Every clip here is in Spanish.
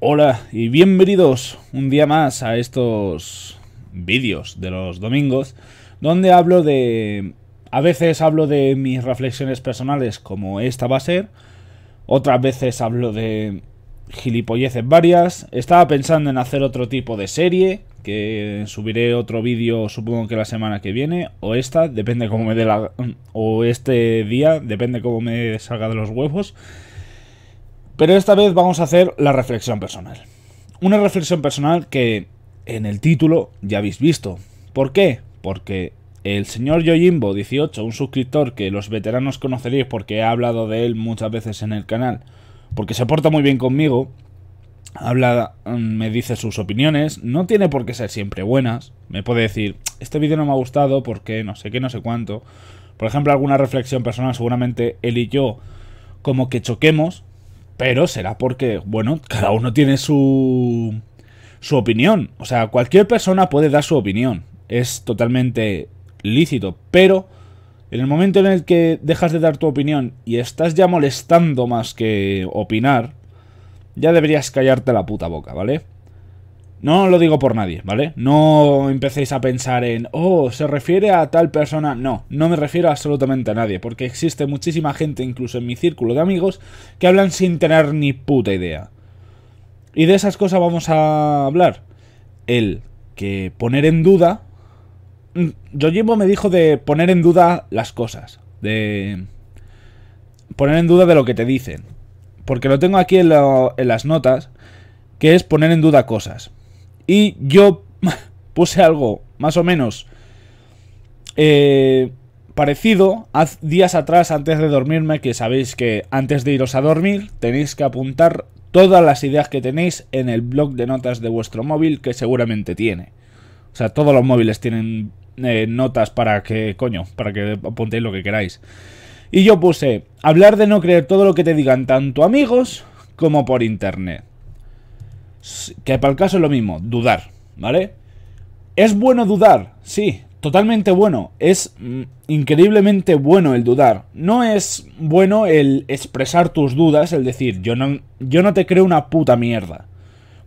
Hola y bienvenidos un día más a estos vídeos de los domingos donde hablo de... A veces hablo de mis reflexiones personales como esta va a ser, otras veces hablo de gilipolleces varias, estaba pensando en hacer otro tipo de serie, que subiré otro vídeo supongo que la semana que viene, o esta, depende cómo me dé la... o este día, depende cómo me salga de los huevos. Pero esta vez vamos a hacer la reflexión personal. Una reflexión personal que en el título ya habéis visto. ¿Por qué? Porque el señor Yojimbo18, un suscriptor que los veteranos conoceréis porque he hablado de él muchas veces en el canal, porque se porta muy bien conmigo, habla, mm, me dice sus opiniones, no tiene por qué ser siempre buenas, me puede decir, este vídeo no me ha gustado porque no sé qué, no sé cuánto. Por ejemplo, alguna reflexión personal, seguramente él y yo como que choquemos, pero será porque, bueno, cada uno tiene su, su opinión. O sea, cualquier persona puede dar su opinión. Es totalmente lícito. Pero en el momento en el que dejas de dar tu opinión y estás ya molestando más que opinar, ya deberías callarte la puta boca, ¿vale? No lo digo por nadie, ¿vale? No empecéis a pensar en, oh, se refiere a tal persona. No, no me refiero absolutamente a nadie, porque existe muchísima gente, incluso en mi círculo de amigos, que hablan sin tener ni puta idea. Y de esas cosas vamos a hablar. El que poner en duda... Mm, Yo llevo me dijo de poner en duda las cosas, de poner en duda de lo que te dicen. Porque lo tengo aquí en las notas, que es poner en duda cosas. Y yo puse algo más o menos eh, parecido días atrás antes de dormirme, que sabéis que antes de iros a dormir tenéis que apuntar todas las ideas que tenéis en el blog de notas de vuestro móvil que seguramente tiene. O sea, todos los móviles tienen eh, notas para que, coño, para que apuntéis lo que queráis. Y yo puse, hablar de no creer todo lo que te digan tanto amigos como por internet. Que para el caso es lo mismo, dudar, ¿vale? Es bueno dudar, sí, totalmente bueno. Es mm, increíblemente bueno el dudar. No es bueno el expresar tus dudas, el decir, yo no, yo no te creo una puta mierda.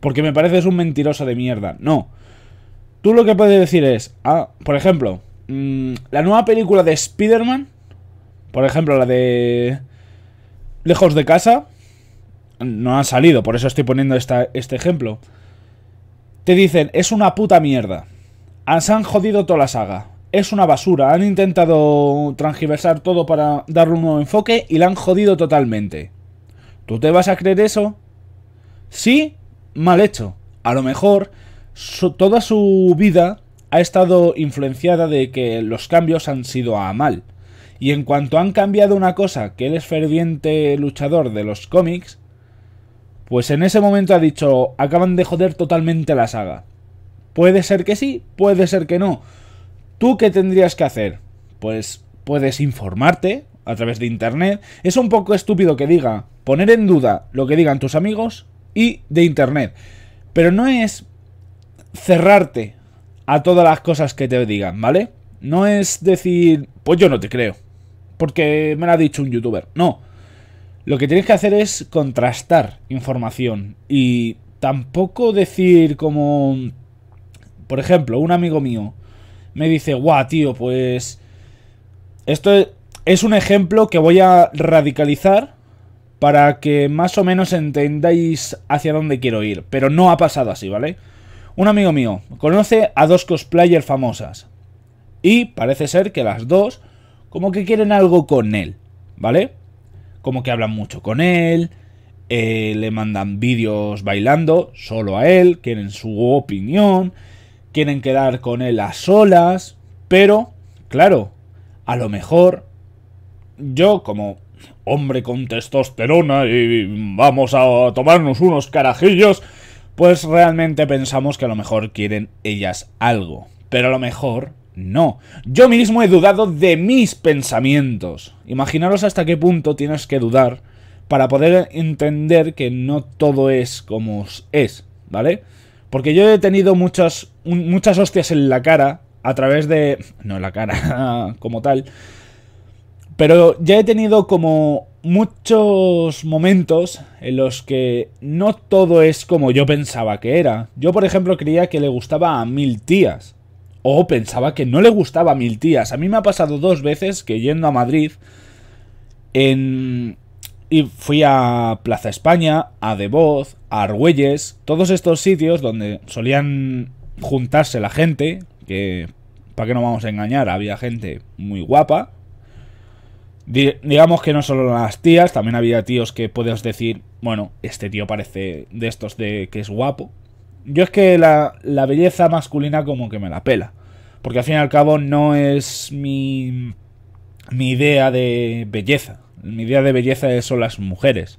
Porque me pareces un mentiroso de mierda. No. Tú lo que puedes decir es, ah, por ejemplo, mm, la nueva película de Spider-Man, por ejemplo, la de Lejos de casa, no han salido, por eso estoy poniendo este ejemplo. Te dicen, es una puta mierda. Se han jodido toda la saga. Es una basura. Han intentado transgiversar todo para darle un nuevo enfoque y la han jodido totalmente. ¿Tú te vas a creer eso? Sí, mal hecho. A lo mejor toda su vida ha estado influenciada de que los cambios han sido a mal. Y en cuanto han cambiado una cosa, que él es ferviente luchador de los cómics, pues en ese momento ha dicho, acaban de joder totalmente la saga. Puede ser que sí, puede ser que no. ¿Tú qué tendrías que hacer? Pues puedes informarte a través de Internet. Es un poco estúpido que diga poner en duda lo que digan tus amigos y de Internet. Pero no es cerrarte a todas las cosas que te digan, ¿vale? No es decir, pues yo no te creo. Porque me lo ha dicho un youtuber. No. Lo que tienes que hacer es contrastar información y tampoco decir como... Por ejemplo, un amigo mío me dice, guau, tío, pues... Esto es un ejemplo que voy a radicalizar para que más o menos entendáis hacia dónde quiero ir. Pero no ha pasado así, ¿vale? Un amigo mío conoce a dos cosplayers famosas. Y parece ser que las dos como que quieren algo con él, ¿vale? como que hablan mucho con él, eh, le mandan vídeos bailando solo a él, quieren su opinión, quieren quedar con él a solas, pero, claro, a lo mejor yo como hombre con testosterona y vamos a tomarnos unos carajillos, pues realmente pensamos que a lo mejor quieren ellas algo, pero a lo mejor no, yo mismo he dudado de mis pensamientos. Imaginaros hasta qué punto tienes que dudar para poder entender que no todo es como es, ¿vale? Porque yo he tenido muchas, muchas hostias en la cara a través de... No en la cara como tal. Pero ya he tenido como muchos momentos en los que no todo es como yo pensaba que era. Yo, por ejemplo, creía que le gustaba a mil tías o pensaba que no le gustaba a Mil Tías. A mí me ha pasado dos veces que yendo a Madrid en... Y fui a Plaza España, a Devoz, a Argüelles, todos estos sitios donde solían juntarse la gente, que, para que no vamos a engañar, había gente muy guapa. Digamos que no solo las tías, también había tíos que puedes decir, bueno, este tío parece de estos de que es guapo, yo es que la, la belleza masculina como que me la pela. Porque al fin y al cabo no es mi, mi idea de belleza. Mi idea de belleza son las mujeres.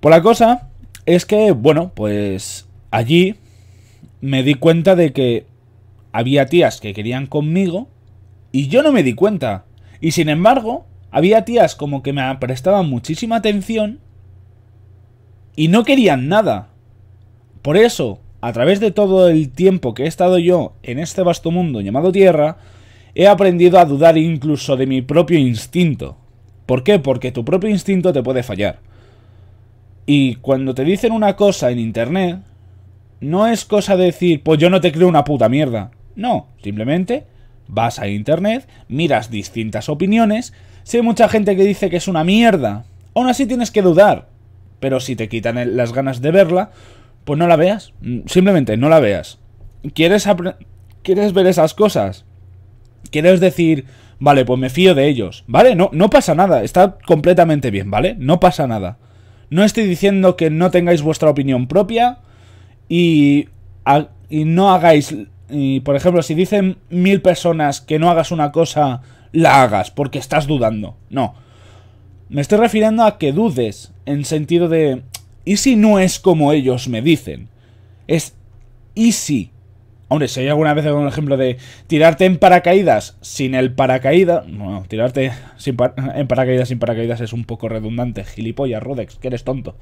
Por pues la cosa es que, bueno, pues allí me di cuenta de que había tías que querían conmigo y yo no me di cuenta. Y sin embargo, había tías como que me prestaban muchísima atención y no querían nada. Por eso, a través de todo el tiempo que he estado yo en este vasto mundo llamado Tierra, he aprendido a dudar incluso de mi propio instinto. ¿Por qué? Porque tu propio instinto te puede fallar. Y cuando te dicen una cosa en Internet, no es cosa de decir, pues yo no te creo una puta mierda. No, simplemente vas a Internet, miras distintas opiniones, si hay mucha gente que dice que es una mierda, aún así tienes que dudar. Pero si te quitan las ganas de verla, pues no la veas. Mm, simplemente no la veas. ¿Quieres, ¿Quieres ver esas cosas? ¿Quieres decir, vale, pues me fío de ellos? ¿Vale? No, no pasa nada. Está completamente bien, ¿vale? No pasa nada. No estoy diciendo que no tengáis vuestra opinión propia y, y no hagáis... por ejemplo, si dicen mil personas que no hagas una cosa, la hagas porque estás dudando. No. Me estoy refiriendo a que dudes en sentido de ¿Y si no es como ellos me dicen? Es ¿y si? Hombre, si hay alguna vez un ejemplo de tirarte en paracaídas sin el paracaídas. No, tirarte en paracaídas sin paracaídas es un poco redundante. Gilipollas, Rodex, que eres tonto.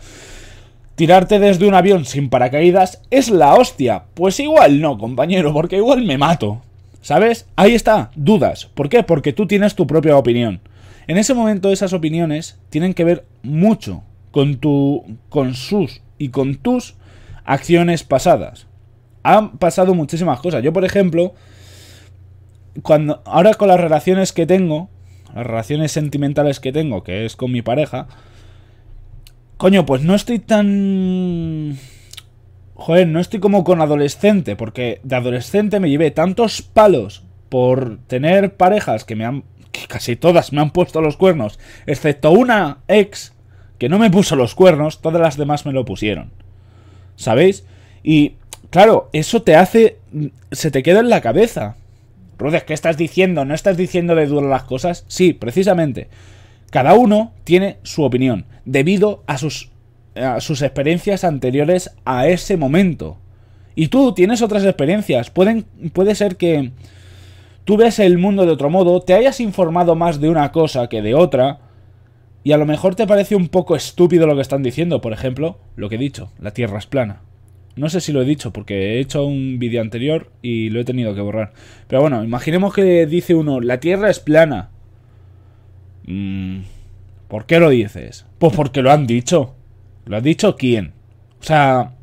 Tirarte desde un avión sin paracaídas es la hostia. Pues igual no, compañero, porque igual me mato. ¿Sabes? Ahí está, dudas. ¿Por qué? Porque tú tienes tu propia opinión. En ese momento esas opiniones tienen que ver mucho con, tu, con sus y con tus acciones pasadas. Han pasado muchísimas cosas. Yo, por ejemplo, cuando ahora con las relaciones que tengo, las relaciones sentimentales que tengo, que es con mi pareja, coño, pues no estoy tan joder, no estoy como con adolescente, porque de adolescente me llevé tantos palos por tener parejas que me han que casi todas me han puesto los cuernos, excepto una ex no me puso los cuernos, todas las demás me lo pusieron. ¿Sabéis? Y claro, eso te hace... Mm, se te queda en la cabeza. Rudes, ¿qué estás diciendo? ¿No estás diciendo de duro las cosas? Sí, precisamente. Cada uno tiene su opinión, debido a sus, sus experiencias anteriores a ese momento. Y tú tienes otras experiencias. puede ser que tú ves el mundo de otro modo, te hayas informado más de una cosa que de otra, y a lo mejor te parece un poco estúpido lo que están diciendo, por ejemplo, lo que he dicho, la Tierra es plana. No sé si lo he dicho porque he hecho un vídeo anterior y lo he tenido que borrar. Pero bueno, imaginemos que dice uno, la Tierra es plana. Mm, ¿Por qué lo dices? Pues porque lo han dicho. ¿Lo ha dicho quién? O sea,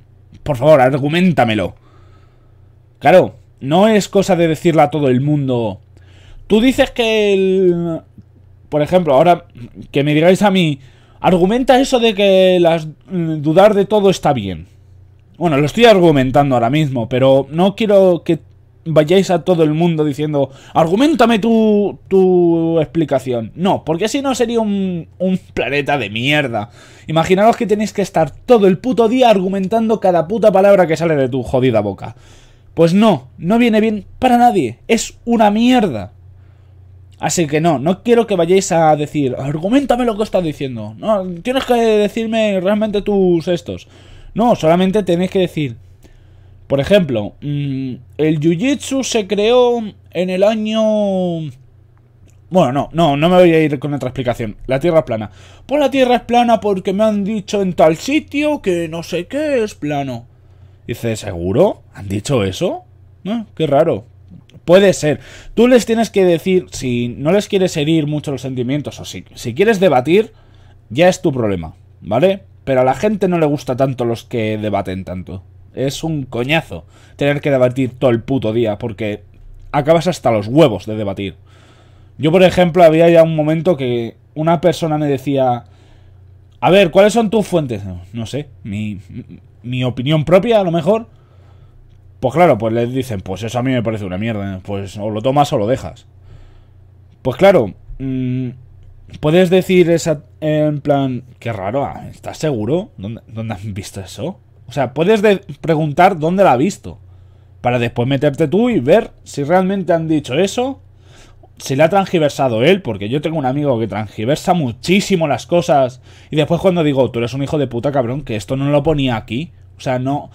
por favor, argumentamelo. Claro, no es cosa de decirle a todo el mundo. Tú dices que el, por ejemplo, ahora que me digáis a mí, argumenta eso de que las, mm, dudar de todo está bien. Bueno, lo estoy argumentando ahora mismo, pero no quiero que vayáis a todo el mundo diciendo, argumentame tu, tu explicación. No, porque si no sería un, un, planeta de mierda. Imaginaros que tenéis que estar todo el puto día argumentando cada puta palabra que sale de tu jodida boca. Pues no, no viene bien para nadie. Es una mierda. Así que no, no quiero que vayáis a decir, argumentame lo que estás diciendo. No, tienes que decirme realmente tus estos. No, solamente tenéis que decir. Por ejemplo, mm, el Jiu-Jitsu se creó en el año... Bueno, no, no, no me voy a ir con otra explicación. La Tierra es plana. Pues la Tierra es plana porque me han dicho en tal sitio que no sé qué es plano. Dice, ¿seguro? ¿Han dicho eso? Qué raro. Puede ser. Tú les tienes que decir, si no les quieres herir mucho los sentimientos o si, si quieres debatir, ya es tu problema, ¿vale? Pero a la gente no le gusta tanto los que debaten tanto. Es un coñazo tener que debatir todo el puto día porque acabas hasta los huevos de debatir. Yo, por ejemplo, había ya un momento que una persona me decía, a ver, ¿cuáles son tus fuentes? No, sé, mi, mi opinión propia a lo mejor. Pues claro, pues les dicen, pues eso a mí me parece una mierda, ¿eh? pues o lo tomas o lo dejas. Pues claro, mm, puedes decir esa, en plan, qué raro, ah, ¿estás seguro? ¿Dónde, han has visto eso? O sea, puedes preguntar dónde la ha visto, para después meterte tú y ver si realmente han dicho eso, si la ha transgiversado él, porque yo tengo un amigo que transgiversa muchísimo las cosas, y después cuando digo, tú eres un hijo de puta cabrón, que esto no lo ponía aquí, o sea, no...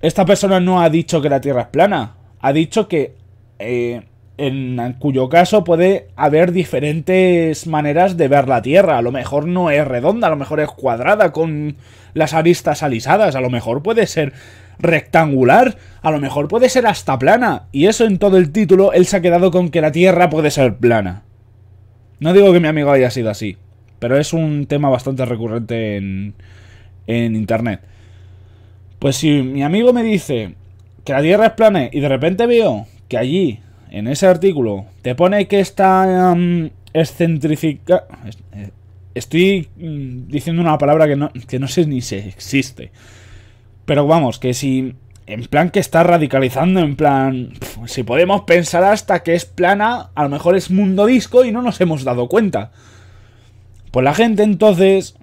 Esta persona no ha dicho que la Tierra es plana. Ha dicho que... Eh, en cuyo caso puede haber diferentes maneras de ver la Tierra. A lo mejor no es redonda, a lo mejor es cuadrada con las aristas alisadas, a lo mejor puede ser rectangular, a lo mejor puede ser hasta plana. Y eso en todo el título él se ha quedado con que la Tierra puede ser plana. No digo que mi amigo haya sido así, pero es un tema bastante recurrente en Internet. Pues si mi amigo me dice que la Tierra es plana y de repente veo que allí, en ese artículo, te pone que está um, Estoy mm, diciendo una palabra que no, que no sé ni si existe. Pero vamos, que si en plan que está radicalizando, en plan, si podemos pensar hasta que es plana, a lo mejor es mundo disco y no nos hemos dado cuenta. Pues la gente entonces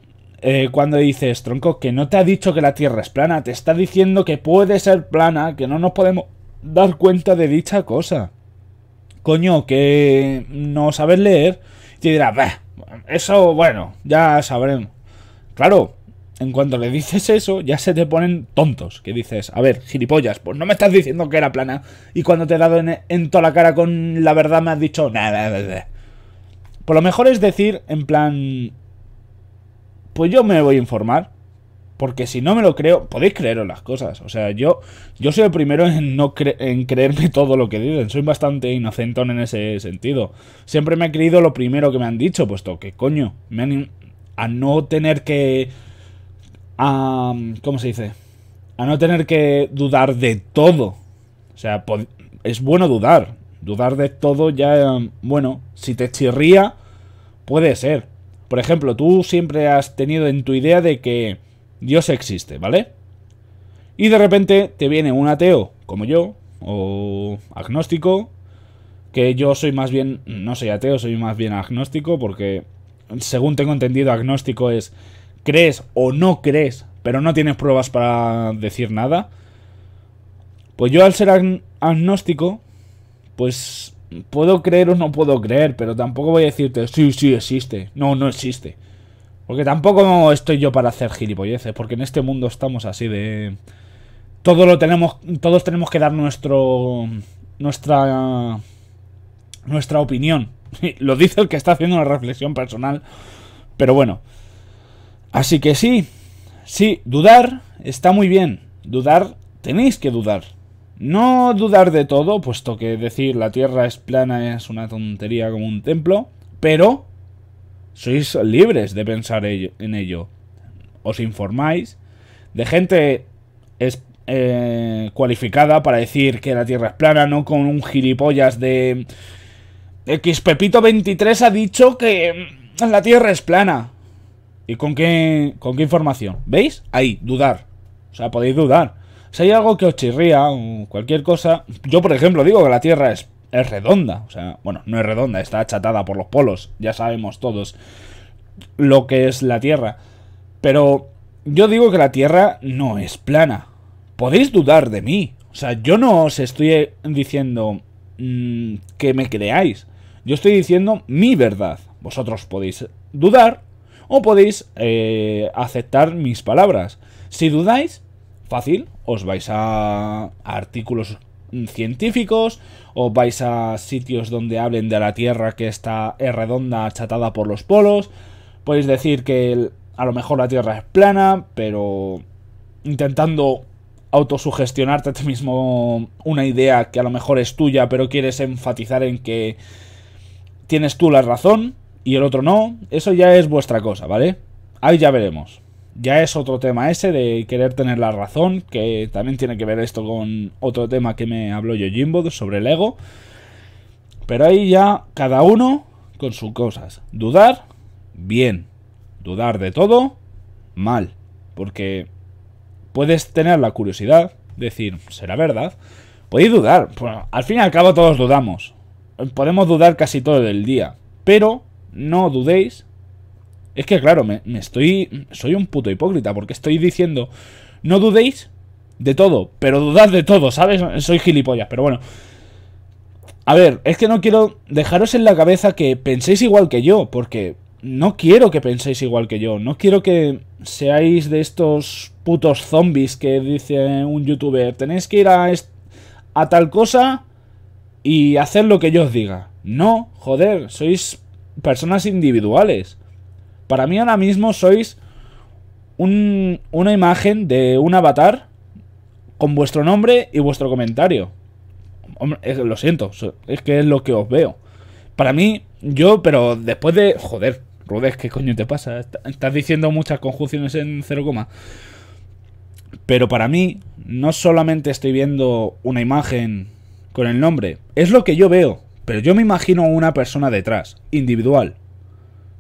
eh, cuando dices, tronco, que no te ha dicho que la Tierra es plana, te está diciendo que puede ser plana, que no nos podemos dar cuenta de dicha cosa. Coño, que no sabes leer, te dirás, eso, bueno, ya sabremos. Claro, en cuanto le dices eso, ya se te ponen tontos. Que dices, a ver, gilipollas, pues no me estás diciendo que era plana. Y cuando te he dado en, toda la cara con la verdad, me has dicho, nada. Por lo mejor es decir, en plan, pues yo me voy a informar. Porque si no me lo creo, podéis creeros las cosas. O sea, yo, yo soy el primero en no en creerme todo lo que dicen. Soy bastante inocentón en ese sentido. Siempre me he creído lo primero que me han dicho, puesto que, coño, me a no tener que... A, ¿Cómo se dice? A no tener que dudar de todo. O sea, es bueno dudar. Dudar de todo ya... Em, bueno, si te chirría, puede ser. Por ejemplo, tú siempre has tenido en tu idea de que Dios existe, ¿vale? Y de repente te viene un ateo, como yo, o agnóstico, que yo soy más bien, no soy ateo, soy más bien agnóstico, porque según tengo entendido, agnóstico es crees o no crees, pero no tienes pruebas para decir nada. Pues yo al ser agnóstico, pues Puedo creer o no puedo creer, pero tampoco voy a decirte, sí, sí, existe. No, no existe. Porque tampoco estoy yo para hacer gilipolleces, porque en este mundo estamos así de... Todo lo tenemos, todos tenemos que dar nuestro... Nuestra... Nuestra opinión. lo dice el que está haciendo una reflexión personal. Pero bueno. Así que sí. Sí, dudar está muy bien. Dudar, tenéis que dudar. No dudar de todo, puesto que decir la Tierra es plana es una tontería como un templo, pero sois libres de pensar en ello. Os informáis de gente es, eh, cualificada para decir que la Tierra es plana, no con un gilipollas de... X Pepito 23 ha dicho que mm, la Tierra es plana. ¿Y con qué, con qué información? ¿Veis? Ahí, dudar. O sea, podéis dudar. Si hay algo que os chirría, cualquier cosa, yo por ejemplo digo que la Tierra es, es redonda, o sea, bueno, no es redonda, está achatada por los polos, ya sabemos todos lo que es la Tierra. Pero yo digo que la Tierra no es plana. Podéis dudar de mí. O sea, yo no os estoy diciendo mm, que me creáis. Yo estoy diciendo mi verdad. Vosotros podéis dudar o podéis eh, aceptar mis palabras. Si dudáis, Fácil, os vais a artículos científicos, os vais a sitios donde hablen de la Tierra que está redonda, achatada por los polos. Podéis decir que a lo mejor la Tierra es plana, pero intentando autosugestionarte a ti mismo una idea que a lo mejor es tuya, pero quieres enfatizar en que tienes tú la razón y el otro no, eso ya es vuestra cosa, ¿vale? Ahí ya veremos ya es otro tema ese de querer tener la razón, que también tiene que ver esto con otro tema que me habló yo Jimbo sobre el ego. Pero ahí ya cada uno con sus cosas. Dudar, bien. Dudar de todo, mal. Porque puedes tener la curiosidad, decir, ¿será verdad? Podéis dudar. al fin y al cabo todos dudamos. Podemos dudar casi todo el día. Pero no dudéis es que claro, me, estoy... Soy un puto hipócrita porque estoy diciendo... No dudéis de todo, pero dudad de todo, ¿sabes? Soy gilipollas, pero bueno. A ver, es que no quiero dejaros en la cabeza que penséis igual que yo, porque no quiero que penséis igual que yo. No quiero que seáis de estos putos zombies que dice un youtuber. Tenéis que ir a, a tal cosa y hacer lo que yo os diga. No, joder, sois personas individuales. Para mí ahora mismo sois una imagen de un avatar con vuestro nombre y vuestro comentario. lo siento, es que es lo que os veo. Para mí, yo, pero después de... Joder, Rudes, ¿qué coño te pasa? Estás diciendo muchas conjunciones en 0, pero para mí, no solamente estoy viendo una imagen con el nombre, es lo que yo veo, pero yo me imagino una persona detrás, individual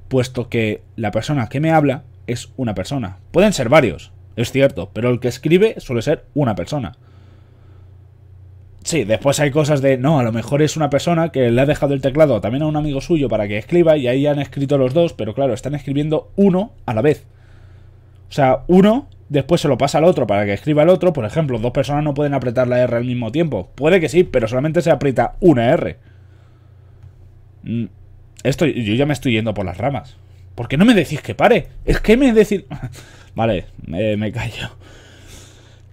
puesto que la persona que me habla es una persona. Pueden ser varios, es cierto, pero el que escribe suele ser una persona. Sí, después hay cosas de, no, a lo mejor es una persona que le ha dejado el teclado también a un amigo suyo para que escriba y ahí han escrito los dos, pero claro, están escribiendo uno a la vez. O sea, uno después se lo pasa al otro para que escriba el otro. Por ejemplo, dos personas no pueden apretar la R al mismo tiempo. Puede que sí, pero solamente se aprieta una R. Mm, esto yo ya me estoy yendo por las ramas. ¿Por qué no me decís que pare? Es que me decís... vale, eh, me callo.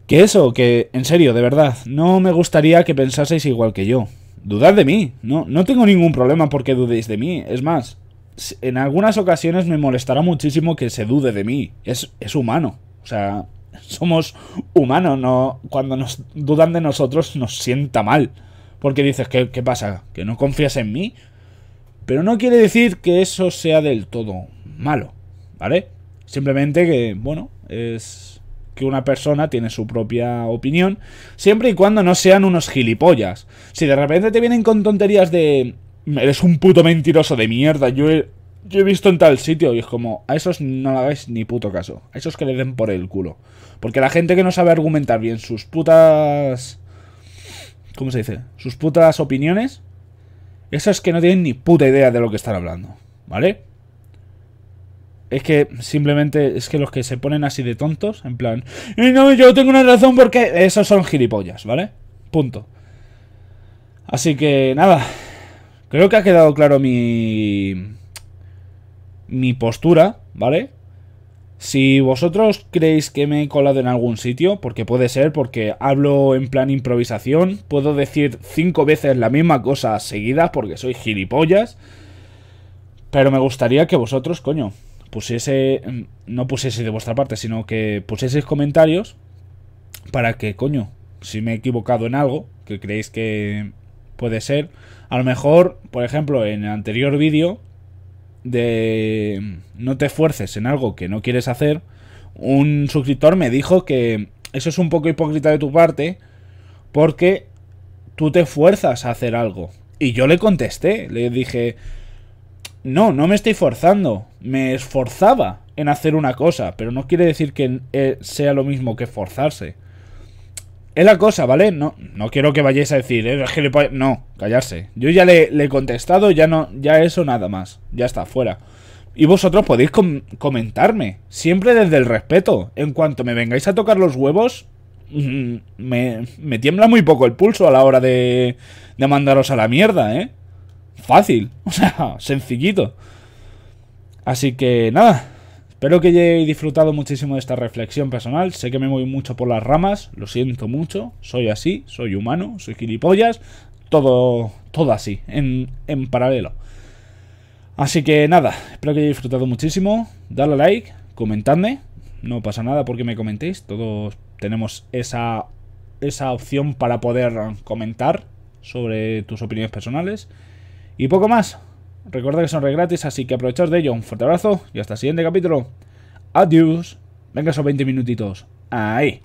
Que eso, que en serio, de verdad, no me gustaría que pensaseis igual que yo. Dudad de mí, no, no tengo ningún problema porque dudéis de mí. Es más, en algunas ocasiones me molestará muchísimo que se dude de mí. Es, es humano. O sea, somos humanos, no, cuando nos dudan de nosotros nos sienta mal. Porque dices, ¿qué, ¿qué, pasa? ¿Que no confías en mí? Pero no quiere decir que eso sea del todo malo, ¿vale? Simplemente que, bueno, es que una persona tiene su propia opinión, siempre y cuando no sean unos gilipollas. Si de repente te vienen con tonterías de... Eres un puto mentiroso de mierda, yo he, yo he visto en tal sitio y es como, a esos no le hagáis ni puto caso, a esos que le den por el culo. Porque la gente que no sabe argumentar bien sus putas... ¿Cómo se dice? Sus putas opiniones es que no tienen ni puta idea de lo que están hablando, ¿vale? Es que simplemente es que los que se ponen así de tontos, en plan, y no, yo tengo una razón porque esos son gilipollas, ¿vale? Punto. Así que nada, creo que ha quedado claro mi mi postura, ¿vale? Si vosotros creéis que me he colado en algún sitio, porque puede ser, porque hablo en plan improvisación, puedo decir cinco veces la misma cosa seguida porque soy gilipollas, pero me gustaría que vosotros, coño, pusiese, mm, no pusiese de vuestra parte, sino que pusieseis comentarios para que, coño, si me he equivocado en algo, que creéis que puede ser, a lo mejor, por ejemplo, en el anterior vídeo de no te esfuerces en algo que no quieres hacer, un suscriptor me dijo que eso es un poco hipócrita de tu parte porque tú te fuerzas a hacer algo. Y yo le contesté, le dije, no, no me estoy forzando, me esforzaba en hacer una cosa, pero no quiere decir que eh, sea lo mismo que forzarse. Es la cosa, ¿vale? No, no quiero que vayáis a decir, eh, No, callarse. Yo ya le, he contestado, ya no, ya eso nada más. Ya está, fuera. Y vosotros podéis comentarme, siempre desde el respeto. En cuanto me vengáis a tocar los huevos, mm, me, me tiembla muy poco el pulso a la hora de, de mandaros a la mierda, ¿eh? Fácil, o sea, sencillito. Así que nada, Espero que hayáis disfrutado muchísimo de esta reflexión personal. Sé que me voy mucho por las ramas, lo siento mucho. Soy así, soy humano, soy gilipollas. Todo, todo así, en, en paralelo. Así que nada, espero que hayáis disfrutado muchísimo. Dale like, comentadme. No pasa nada porque me comentéis. Todos tenemos esa, esa opción para poder comentar sobre tus opiniones personales. Y poco más. Recuerda que son re gratis, así que aprovechad de ello. Un fuerte abrazo y hasta el siguiente capítulo. Adiós. Venga esos 20 minutitos. Ahí.